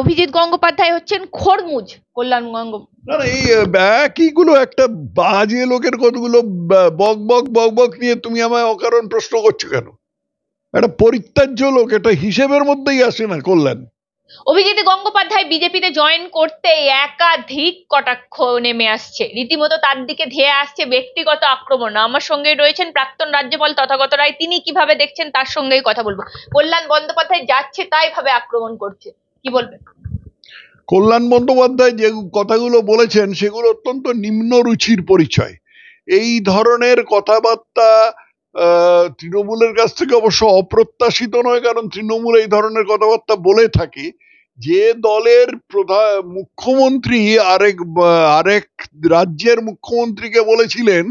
অভিজিৎ গঙ্গোপাধ্যায় হচ্ছেন খরমুজ কল্যাণ গঙ্গ একটা বাজে লোকের বক বক বক বক নিয়ে তুমি আমায় অকারণ প্রশ্ন করছো কেন একটা পরিত্যাজ্য লোক এটা হিসেবের মধ্যেই আসে না কল্যাণ অভিজিৎ গঙ্গোপাধ্যায় বিজেপিতে জয়েন করতে একাধিক কটাক্ষ নেমে আসছে রীতিমতো তার দিকে ধেয়ে আসছে ব্যক্তিগত আক্রমণ আমার সঙ্গে রয়েছেন প্রাক্তন রাজ্যপাল তথাগত রায় তিনি কিভাবে দেখছেন তার সঙ্গেই কথা বলবো কল্যাণ বন্দ্যোপাধ্যায় যাচ্ছে তাই ভাবে আক্রমণ করছে কি বলবেন কল্যাণ বন্দ্যোপাধ্যায় যে কথাগুলো বলেছেন সেগুলো অত্যন্ত নিম্ন রুচির পরিচয় এই ধরনের কথাবার্তা তৃণমূলের কাছ থেকে অবশ্য অপ্রত্যাশিত নয় কারণ তৃণমূল এই ধরনের কথাবার্তা বলে থাকে যে দলের প্রধান মুখ্যমন্ত্রী আরেক আরেক রাজ্যের মুখ্যমন্ত্রীকে বলেছিলেন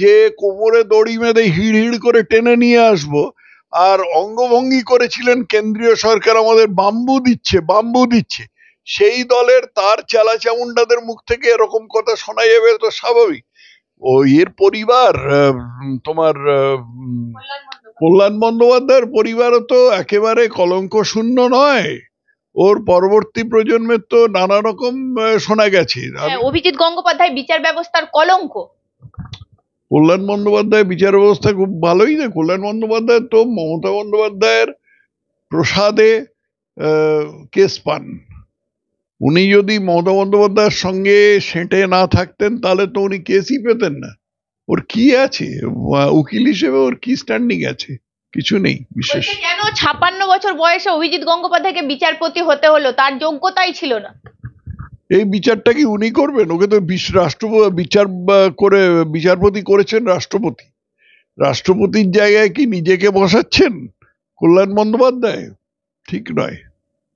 যে কোমরে দড়ি মেঁধে হিড় হিড় করে টেনে নিয়ে আসবো আর অঙ্গভঙ্গি করেছিলেন কেন্দ্রীয় সরকার আমাদের বাম্বু দিচ্ছে বাম্বু দিচ্ছে সেই দলের তার চালা চামুন্ডাদের মুখ থেকে এরকম কথা শোনা যাবে তো স্বাভাবিক ও এর পরিবার তোমার কল্যাণ বন্দ্যোপাধ্যায়ের পরিবারও তো একেবারে কলঙ্ক শূন্য নয় ওর পরবর্তী প্রজন্মের তো নানা রকম শোনা গেছে হ্যাঁ, অভিজিৎ গঙ্গোপাধ্যায় বিচার ব্যবস্থার কলঙ্ক কল্যাণ বন্দ্যোপাধ্যায় বিচার ব্যবস্থা খুব ভালোই না কল্যাণ বন্দ্যোপাধ্যায় তো মমতা বন্দ্যোপাধ্যায়ের প্রসাদে কেস পান উনি যদি মমতা বন্দ্যোপাধ্যায়ের সঙ্গে সেঁটে না থাকতেন তাহলে তো উনি কেসই পেতেন না ওর কি আছে উকিল হিসেবে ওর কি স্ট্যান্ডিং আছে কিছু নেই বিশেষ কেন ছাপান্ন বছর বয়সে অভিজিৎ গঙ্গোপাধ্যায়কে বিচারপতি হতে হলো তার যোগ্যতাই ছিল না এই বিচারটা কি উনি করবেন ওকে তো রাষ্ট্র বিচার করে বিচারপতি করেছেন রাষ্ট্রপতি রাষ্ট্রপতির জায়গায় কি নিজেকে বসাচ্ছেন কল্যাণ বন্দ্যোপাধ্যায় ঠিক নয়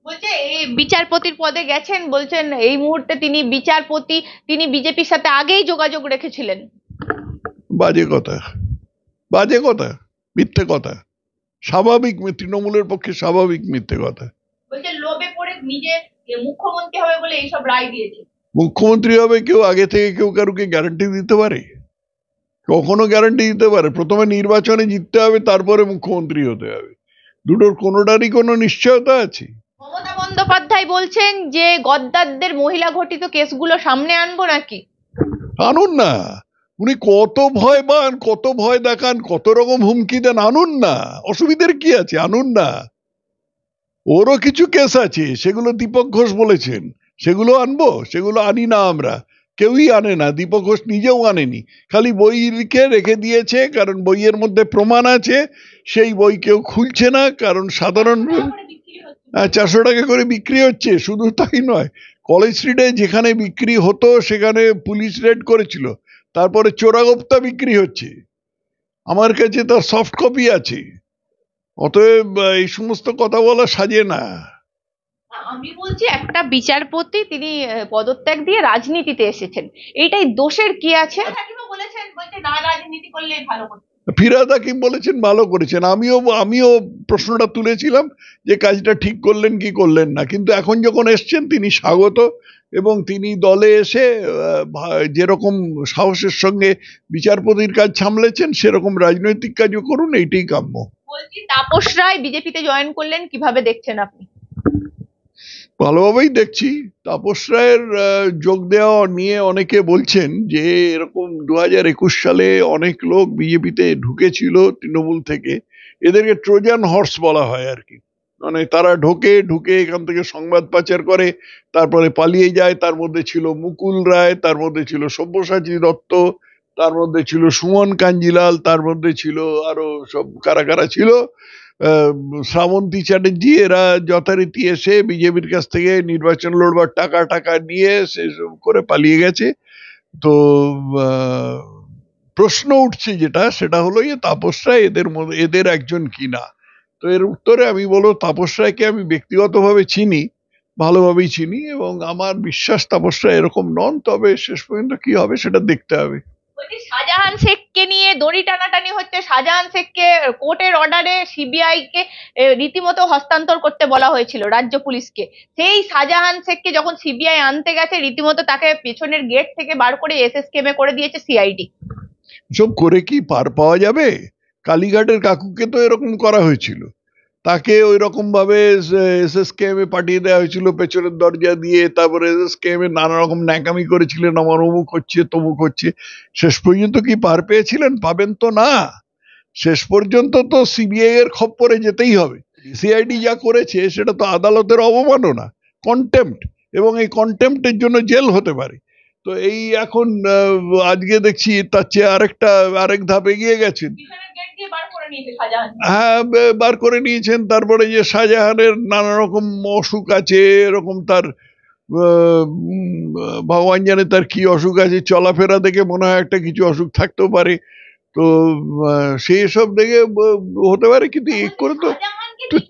বলছে এই বিচারপতির পদে গেছেন বলছেন এই মুহূর্তে তিনি বিচারপতি তিনি বিজেপির সাথে আগেই যোগাযোগ রেখেছিলেন বাজে কথা বাজে কথা মিথ্যে কথা স্বাভাবিক তৃণমূলের পক্ষে স্বাভাবিক মিথ্যে কথা লোভে পড়ে নিজে মুখ্যমন্ত্রী হবে বলে এইসব রায় দিয়েছে মুখ্যমন্ত্রী হবে কেউ আগে থেকে কেউ কারুকে গ্যারান্টি দিতে পারে কখনো গ্যারান্টি দিতে পারে প্রথমে নির্বাচনে জিততে হবে তারপরে মুখ্যমন্ত্রী হতে হবে দুটোর কোনোটারই কোনো নিশ্চয়তা আছে মমতা বন্দ্যোপাধ্যায় বলছেন যে গদ্দারদের মহিলা ঘটিত কেসগুলো সামনে আনবো নাকি আনুন না উনি কত ভয় পান কত ভয় দেখান কত রকম হুমকি দেন আনুন না অসুবিধার কি আছে আনুন না ওরও কিছু কেস আছে সেগুলো দীপক ঘোষ বলেছেন সেগুলো আনবো সেগুলো আনি না আমরা কেউই আনে না দীপক ঘোষ নিজেও আনেনি খালি বই লিখে রেখে দিয়েছে কারণ বইয়ের মধ্যে প্রমাণ আছে সেই বই কেউ খুলছে না কারণ সাধারণ হ্যাঁ, চারশো টাকা করে বিক্রি হচ্ছে শুধু তাই নয় কলেজ স্ট্রিটে যেখানে বিক্রি হতো সেখানে পুলিশ রেড করেছিল তারপরে চোরাগোপ্তা বিক্রি হচ্ছে আমার কাছে তার সফট কপি আছে অতএব এই সমস্ত কথা বলা সাজে না আমি বলছি একটা বিচারপতি তিনি পদত্যাগ দিয়ে রাজনীতিতে এসেছেন এইটাই দোষের কি আছে না রাজনীতি ফিরাদ হাকিম বলেছেন ভালো করেছেন আমিও আমিও প্রশ্নটা তুলেছিলাম যে কাজটা ঠিক করলেন কি করলেন না কিন্তু এখন যখন এসছেন তিনি স্বাগত এবং তিনি দলে এসে যেরকম সাহসের সঙ্গে বিচারপতির কাজ সামলেছেন সেরকম রাজনৈতিক কাজও করুন এইটাই কাম্য বলছি তাপস রায় বিজেপিতে জয়েন করলেন কিভাবে দেখছেন আপনি ভালোভাবেই দেখছি তাপস রায়ের যোগ দেওয়া নিয়ে অনেকে বলছেন যে এরকম দু সালে অনেক লোক বিজেপিতে ঢুকেছিল তৃণমূল থেকে এদেরকে ট্রোজান হর্স বলা হয় আর কি মানে তারা ঢোকে ঢুকে এখান থেকে সংবাদ পাচার করে তারপরে পালিয়ে যায় তার মধ্যে ছিল মুকুল রায় তার মধ্যে ছিল সব্যসাচী দত্ত তার মধ্যে ছিল সুমন কাঞ্জিলাল তার মধ্যে ছিল আরো সব কারা কারা ছিল শ্রাবন্তী চ্যাটার্জি এরা যথারীতি এসে বিজেপির কাছ থেকে নির্বাচন লড়বার টাকা টাকা নিয়ে সেসব করে পালিয়ে গেছে তো প্রশ্ন উঠছে যেটা সেটা হলো যে ইয়ে তাপস এদের এদের এদের একজন কিনা তো এর উত্তরে আমি বলো তাপস রায়কে আমি ব্যক্তিগতভাবে চিনি ভালোভাবেই চিনি এবং আমার বিশ্বাস তাপস রায় এরকম নন তবে শেষ পর্যন্ত কি হবে সেটা দেখতে হবে বলছি শাহজাহান শেখকে নিয়ে দড়ি টানাটানি হচ্ছে শাহজাহান শেখকে কোর্টের অর্ডারে সিবিআই কে রীতিমতো হস্তান্তর করতে বলা হয়েছিল রাজ্য পুলিশকে সেই শাহজাহান শেখকে যখন সিবিআই আনতে গেছে রীতিমতো তাকে পেছনের গেট থেকে বার করে কেমে করে দিয়েছে সিআইডি সব করে কি পার পাওয়া যাবে কালীঘাটের কাকুকে তো এরকম করা হয়েছিল তাকে ওই রকমভাবে এ পাঠিয়ে দেওয়া হয়েছিল পেছনের দরজা দিয়ে তারপরে এ নানা রকম ন্যাকামি করেছিলেন আমার অমুক হচ্ছে তমুক হচ্ছে শেষ পর্যন্ত কি পার পেয়েছিলেন পাবেন তো না শেষ পর্যন্ত তো সিবিআই এর খপ্পরে যেতেই হবে সিআইডি যা করেছে সেটা তো আদালতের অবমাননা কনটেম্পট এবং এই কন্টেম্পটের জন্য জেল হতে পারে তো এই এখন আজকে দেখছি তার চেয়ে আরেকটা আরেক ধাপ এগিয়ে গেছেন হ্যাঁ বার করে নিয়েছেন তারপরে যে শাহজাহানের নানা রকম অসুখ আছে এরকম তার ভগবান জানে তার কি অসুখ আছে চলাফেরা দেখে মনে হয় একটা কিছু অসুখ থাকতেও পারে তো সেই সব দেখে হতে পারে কিন্তু এ করে তো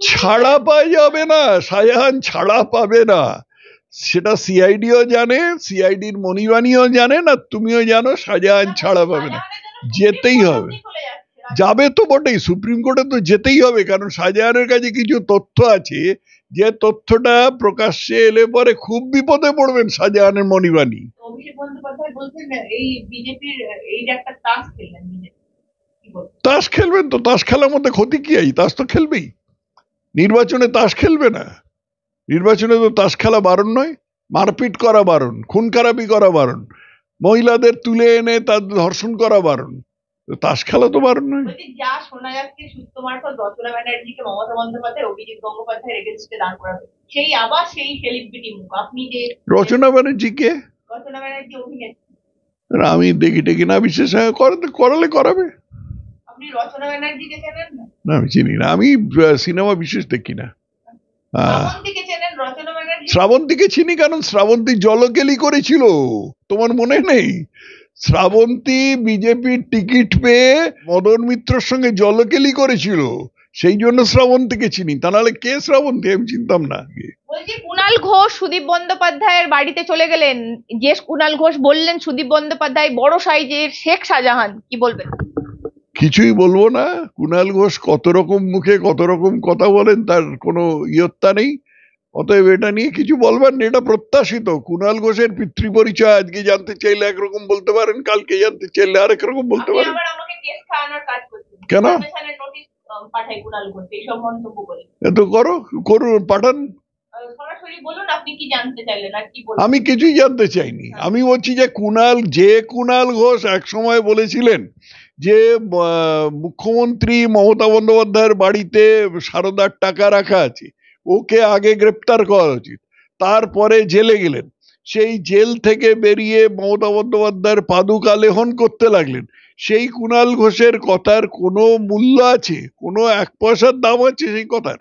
ছাড়া পাওয়া যাবে না শাহজাহান ছাড়া পাবে না সেটা সিআইডিও জানে সিআইডির মনিবানিও জানে না তুমিও জানো সাজা আইন ছাড়া পাবে না যেতেই হবে যাবে তো বটেই সুপ্রিম কোর্টে তো যেতেই হবে কারণ শাহজাহানের কাছে কিছু তথ্য আছে যে তথ্যটা প্রকাশ্যে এলে পরে খুব বিপদে পড়বেন শাহজাহানের মণিবাণী তাস খেলবেন তো তাস খেলার মধ্যে ক্ষতি কি আছে তাস তো খেলবেই নির্বাচনে তাস খেলবে না নির্বাচনে তো তাস খেলা বারণ নয় মারপিট করা বারণ খুন খারাপি করা বারণ মহিলাদের তুলে এনে তার ধর্ষণ করা বারণ তাস খেলা তো বারণ নয় রচনা ব্যানার্জিকে আমি দেখি টেকি না বিশেষ করালে করাবে আমি চিনি না আমি সিনেমা বিশেষ দেখি না হ্যাঁ শ্রাবন্তীকে চিনি কারণ শ্রাবন্তী জলকেলি করেছিল তোমার মনে নেই শ্রাবন্তী বিজেপির টিকিট পেয়ে মদন মিত্রর সঙ্গে জলকেলি করেছিল সেই জন্য শ্রাবন্তীকে চিনি তা নাহলে কে শ্রাবন্তী আমি চিনতাম না কুনাল কুণাল ঘোষ সুদীপ বন্দ্যোপাধ্যায়ের বাড়িতে চলে গেলেন যে কুণাল ঘোষ বললেন সুদীপ বন্দ্যোপাধ্যায় বড় সাইজের শেখ শাহজাহান কি বলবেন কিছুই বলবো না কুণাল ঘোষ কত রকম মুখে কত রকম কথা বলেন তার কোনো ইয়ত্তা নেই অতএব এটা নিয়ে কিছু বলবার না এটা প্রত্যাশিত কুণাল ঘোষের পিতৃপরিচয় আজকে জানতে চাইলে একরকম বলতে পারেন কালকে জানতে চাইলে আরেক রকম বলতে পারেন কেন এত করো করুন পাঠান আমি কিছুই জানতে চাইনি হ্যাঁ। আমি বলছি যে কুণাল যে কুণাল ঘোষ এক সময় বলেছিলেন যে মুখ্যমন্ত্রী মমতা বন্দ্যোপাধ্যায়ের বাড়িতে সারদার টাকা রাখা আছে ওকে আগে গ্রেপ্তার করা উচিত তারপরে জেলে গেলেন সেই জেল থেকে বেরিয়ে মমতা বন্দ্যোপাধ্যায়ের পাদুকা লেহন করতে লাগলেন সেই কুণাল ঘোষের কথার কোনো মূল্য আছে কোনো এক পয়সার দাম আছে সেই কথার